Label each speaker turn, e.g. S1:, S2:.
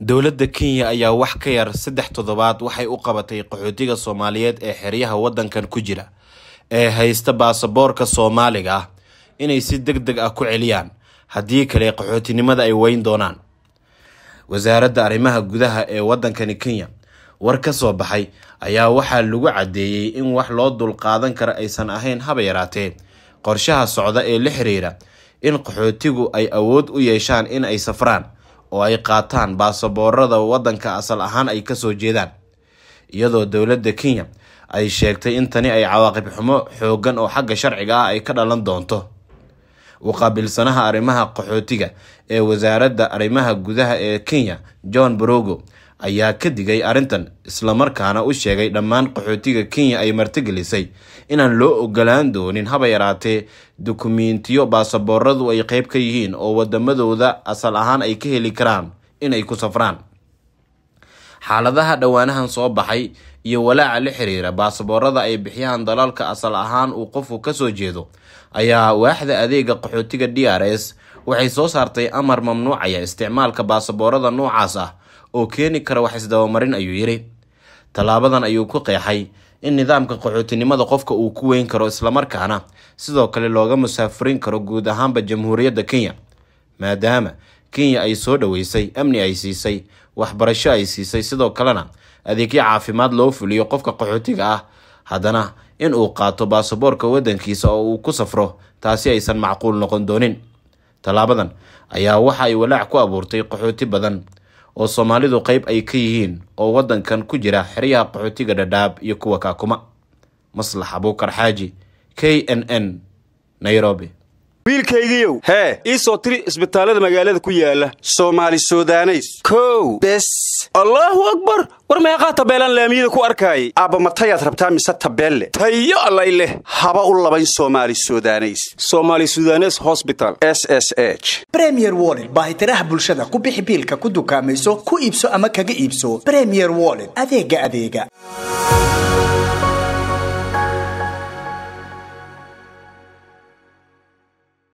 S1: dowladda kenya ayaa wax ka yar saddex toddobaad waxay u qabatay qaxootiga soomaaliyeed ee xeryaha waddankan ku jira ee haysta baasaboorka soomaaliga ah inay si deg deg ah ku celiyaan haddii kale qaxootinimada ay weyn doonaan wasaaradda arrimaha gudaha ee waddankani kenya war ka soo baxay ayaa waxaa lagu caddeeyey in wax loo dulqaadan kara aysan ahayn haba yaraatee qorshaha socda ee la xiriira in qaxootigu ay awood u yeeshaan in ay safraan oo ay qaataan baasaboorada waddanka asal ahaan ay kasoo jeedaan iyadoo dowladda kenya ay sheegtay in tani ay cawaaqib xumo xooggan oo xagga sharciga ah ay ka dhalan doonto uqaabilsanaha arrimaha qaxootiga ee wasaaradda arrimaha gudaha ee kenya john brogo ayaa ka digay arrintan islamarkaana u sheegay dhammaan qaxootiga kenya ay martigelisay inaan loo ogolaan doonin haba yaraatee dukumentiyo baasabooradu ay qayb ka yihiin oo wadamadooda asal ahaan ay ka heli karaan inay ku safraan xaaladaha dhowaanahan soo baxay iyo walaaca la xiriira baasaboorada ay bixiyaan dalalka asal ahaan uu qofku kasoo jeedo ayaa waaxda adeega qaxootiga d r s waxay soo saartay amar mamnuucaya isticmaalka baasaboorada noocaas ah oo keeni kara wax isdabamarin ayuu yidhi tallaabadan ayuu ku qeexay in nidaamka qaxootinimada qofka uu ku weyn karo islamarkaana sidoo kale looga musaafurin karo guud ahaanba jamhuuriyadda kenya maadaama kenya ay soo dhoweysay amni ay siisay waxbarasho ay siisay sidoo kalena adeegyo caafimaad loo fuliyo qofka qaxootiga ah haddana in uu qaato baasaboorka waddankiisa oo uu ku safro taasi aysan macquul noqon doonin tallaabadan ayaa waxa ay walaac ku abuurtay qaxooti badan oo soomaalidu qayb ay ka yihiin oo waddankan ku jira xeryaha qaxootiga dhadhaab iyo kuwa kaakuma maslax abuukar xaaji k n n nairobi wiilkaygiiow hee ii soo tiri isbitaallada magaalada ku yaala soomaali sudaneys kow bes allaahu akbar war meeqaa tabeelaan laamiyada ku arkaayay aabbamatayaad rabtaa mise tabeelle tayo allay leh haba u labayn somaali sudaneys somaali sudanes hosbital s s h bremier woled baahitiraha bulshada ku bixi biilka ku dukaamayso ku iibso ama kaga iibso bremier woled adeega adeega